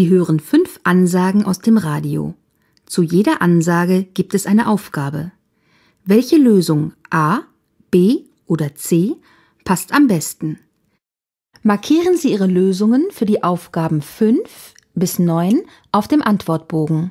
Sie hören fünf Ansagen aus dem Radio. Zu jeder Ansage gibt es eine Aufgabe. Welche Lösung A, B oder C passt am besten? Markieren Sie Ihre Lösungen für die Aufgaben 5 bis 9 auf dem Antwortbogen.